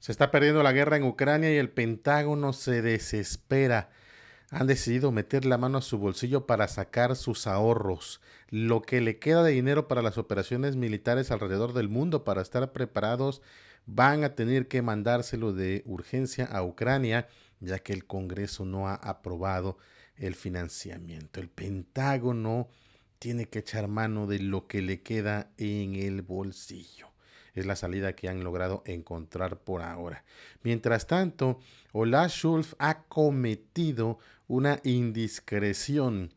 Se está perdiendo la guerra en Ucrania y el Pentágono se desespera. Han decidido meter la mano a su bolsillo para sacar sus ahorros, lo que le queda de dinero para las operaciones militares alrededor del mundo para estar preparados. Van a tener que mandárselo de urgencia a Ucrania, ya que el Congreso no ha aprobado el financiamiento. El Pentágono tiene que echar mano de lo que le queda en el bolsillo. Es la salida que han logrado encontrar por ahora. Mientras tanto, Olaf Schulz ha cometido una indiscreción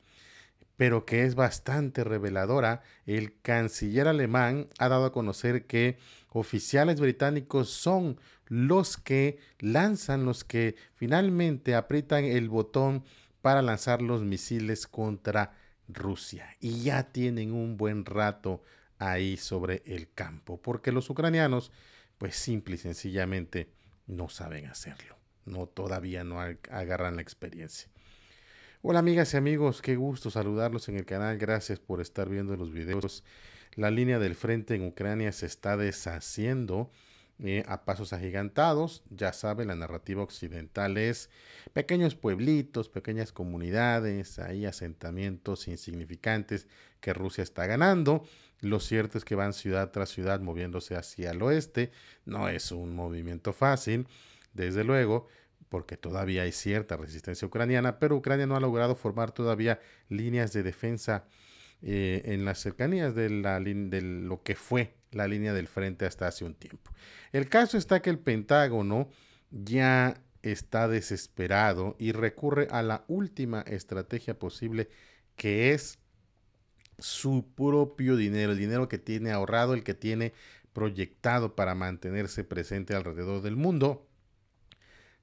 pero que es bastante reveladora, el canciller alemán ha dado a conocer que oficiales británicos son los que lanzan, los que finalmente aprietan el botón para lanzar los misiles contra Rusia. Y ya tienen un buen rato ahí sobre el campo, porque los ucranianos, pues simple y sencillamente, no saben hacerlo, no todavía no agarran la experiencia. Hola amigas y amigos, qué gusto saludarlos en el canal, gracias por estar viendo los videos. La línea del frente en Ucrania se está deshaciendo eh, a pasos agigantados. Ya sabe, la narrativa occidental es pequeños pueblitos, pequeñas comunidades, hay asentamientos insignificantes que Rusia está ganando. Lo cierto es que van ciudad tras ciudad moviéndose hacia el oeste. No es un movimiento fácil, desde luego, porque todavía hay cierta resistencia ucraniana, pero Ucrania no ha logrado formar todavía líneas de defensa eh, en las cercanías de, la, de lo que fue la línea del frente hasta hace un tiempo. El caso está que el Pentágono ya está desesperado y recurre a la última estrategia posible que es su propio dinero, el dinero que tiene ahorrado, el que tiene proyectado para mantenerse presente alrededor del mundo.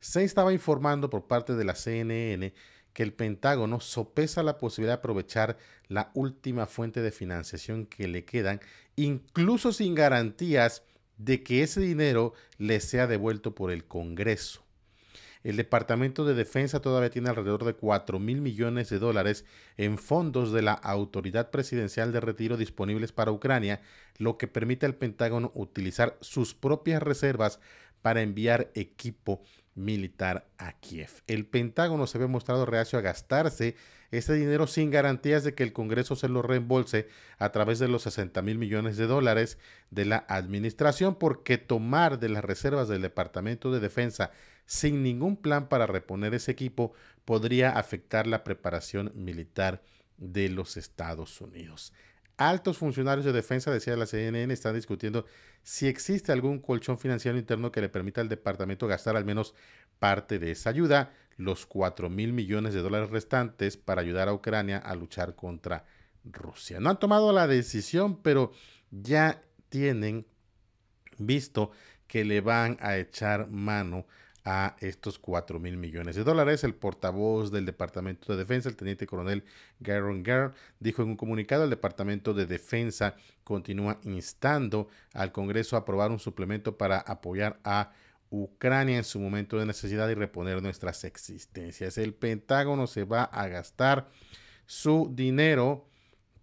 Se estaba informando por parte de la CNN que el Pentágono sopesa la posibilidad de aprovechar la última fuente de financiación que le quedan, incluso sin garantías de que ese dinero le sea devuelto por el Congreso. El Departamento de Defensa todavía tiene alrededor de 4 mil millones de dólares en fondos de la Autoridad Presidencial de Retiro disponibles para Ucrania, lo que permite al Pentágono utilizar sus propias reservas para enviar equipo militar a Kiev. El Pentágono se había mostrado reacio a gastarse ese dinero sin garantías de que el Congreso se lo reembolse a través de los 60 mil millones de dólares de la administración, porque tomar de las reservas del Departamento de Defensa sin ningún plan para reponer ese equipo podría afectar la preparación militar de los Estados Unidos. Altos funcionarios de defensa, decía la CNN, están discutiendo si existe algún colchón financiero interno que le permita al departamento gastar al menos parte de esa ayuda, los 4 mil millones de dólares restantes para ayudar a Ucrania a luchar contra Rusia. No han tomado la decisión, pero ya tienen visto que le van a echar mano a estos cuatro mil millones de dólares. El portavoz del Departamento de Defensa, el teniente coronel Garon dijo en un comunicado, el Departamento de Defensa continúa instando al Congreso a aprobar un suplemento para apoyar a Ucrania en su momento de necesidad y reponer nuestras existencias. El Pentágono se va a gastar su dinero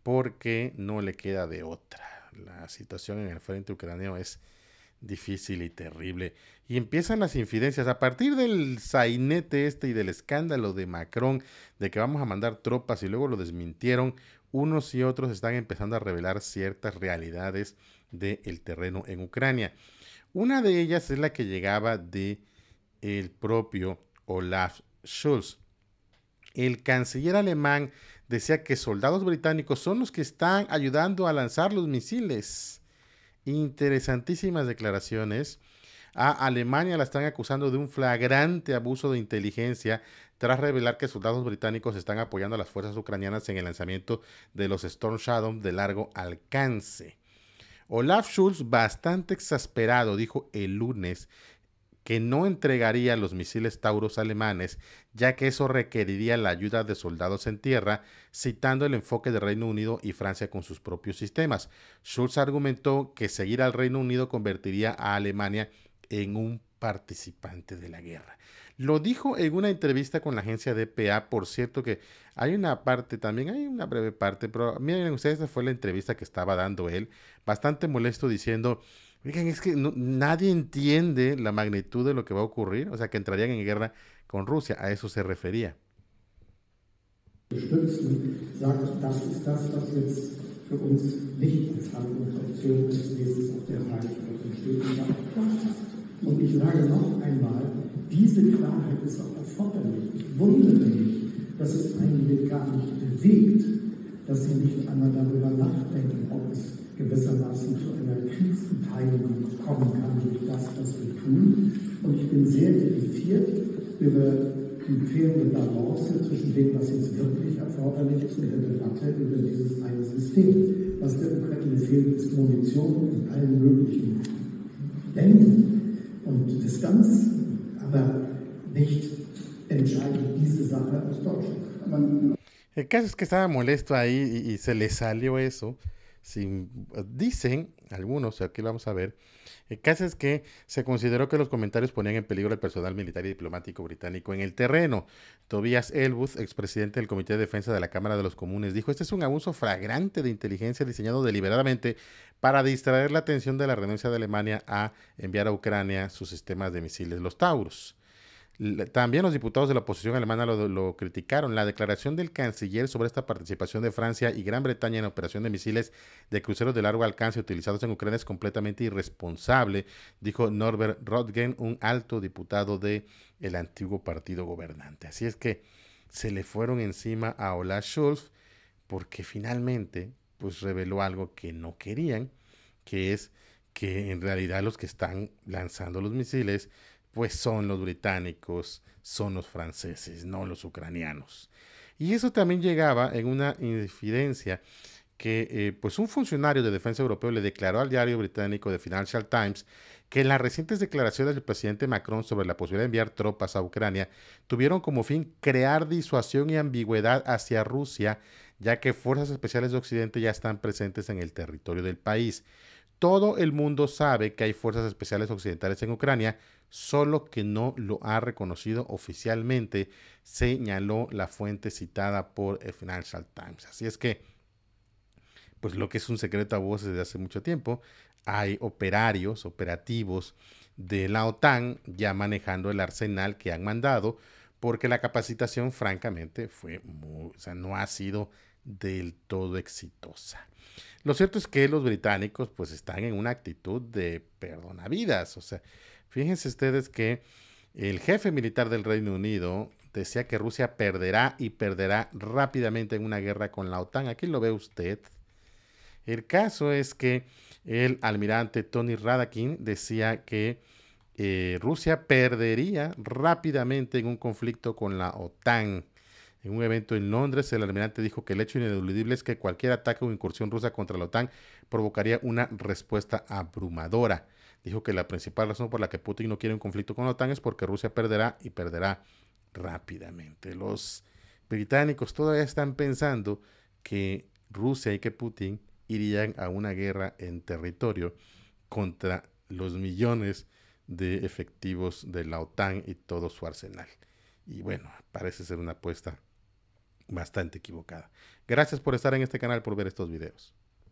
porque no le queda de otra. La situación en el frente ucraniano es difícil y terrible. Y empiezan las infidencias. A partir del sainete este y del escándalo de Macron de que vamos a mandar tropas y luego lo desmintieron, unos y otros están empezando a revelar ciertas realidades del terreno en Ucrania. Una de ellas es la que llegaba de el propio Olaf Schulz. El canciller alemán decía que soldados británicos son los que están ayudando a lanzar los misiles interesantísimas declaraciones. A Alemania la están acusando de un flagrante abuso de inteligencia tras revelar que soldados británicos están apoyando a las fuerzas ucranianas en el lanzamiento de los Storm Shadow de largo alcance. Olaf Schulz, bastante exasperado, dijo el lunes que no entregaría los misiles Tauros alemanes, ya que eso requeriría la ayuda de soldados en tierra, citando el enfoque de Reino Unido y Francia con sus propios sistemas. Schulz argumentó que seguir al Reino Unido convertiría a Alemania en un participante de la guerra. Lo dijo en una entrevista con la agencia DPA, por cierto que hay una parte, también hay una breve parte, pero miren ustedes, esa fue la entrevista que estaba dando él, bastante molesto diciendo, es que nadie entiende la magnitud de lo que va a ocurrir, o sea, que entrarían en guerra con Rusia, a eso se refería. noch einmal, es bin sehr irritiert über die fehlende Balance zwischen dem, was jetzt wirklich erforderlich ist und der Debatte über dieses eine System. Was der Ukraine fehlt, ist Munition in allen möglichen Längen und Distanz, aber nicht entscheidend diese Sache aus Deutschland. Man, El caso es que estaba molesto ahí y, y se le salió eso. Eh, dicen algunos, aquí lo vamos a ver, el eh, es que se consideró que los comentarios ponían en peligro al personal militar y diplomático británico en el terreno. Tobias Elwood, expresidente del Comité de Defensa de la Cámara de los Comunes, dijo, este es un abuso flagrante de inteligencia diseñado deliberadamente para distraer la atención de la renuncia de Alemania a enviar a Ucrania sus sistemas de misiles, los Taurus. También los diputados de la oposición alemana lo, criticaron. La declaración del canciller sobre esta participación de Francia y Gran Bretaña en la operación de misiles de cruceros de largo alcance utilizados en Ucrania es completamente irresponsable, dijo Norbert Rodgen, un alto diputado de el antiguo partido gobernante. Así es que se le fueron encima a Olaf Scholz porque finalmente pues reveló algo que no querían, que es que en realidad los que están lanzando los misiles pues son los británicos, son los franceses, no los ucranianos. Y eso también llegaba en una infidencia que eh, pues un funcionario de defensa europeo le declaró al diario británico The Financial Times que las recientes declaraciones del presidente Macron sobre la posibilidad de enviar tropas a Ucrania tuvieron como fin crear disuasión y ambigüedad hacia Rusia, ya que fuerzas especiales de Occidente ya están presentes en el territorio del país. Todo el mundo sabe que hay fuerzas especiales occidentales en Ucrania, solo que no lo ha reconocido oficialmente, señaló la fuente citada por el Financial Times. Así es que, pues lo que es un secreto a voces desde hace mucho tiempo, hay operarios, operativos de la OTAN ya manejando el arsenal que han mandado, porque la capacitación francamente fue muy, o sea, no ha sido del todo exitosa. Lo cierto es que los británicos pues están en una actitud de perdonavidas. O sea, fíjense ustedes que el jefe militar del Reino Unido decía que Rusia perderá y perderá rápidamente en una guerra con la OTAN. Aquí lo ve usted. El caso es que el almirante Tony Radakin decía que eh, Rusia perdería rápidamente en un conflicto con la OTAN. En un evento en Londres, el almirante dijo que el hecho ineludible es que cualquier ataque o incursión rusa contra la OTAN provocaría una respuesta abrumadora. Dijo que la principal razón por la que Putin no quiere un conflicto con la OTAN es porque Rusia perderá y perderá rápidamente. Los británicos todavía están pensando que Rusia y que Putin irían a una guerra en territorio contra los millones de efectivos de la OTAN y todo su arsenal. Y bueno, parece ser una apuesta bastante equivocada. Gracias por estar en este canal, por ver estos videos.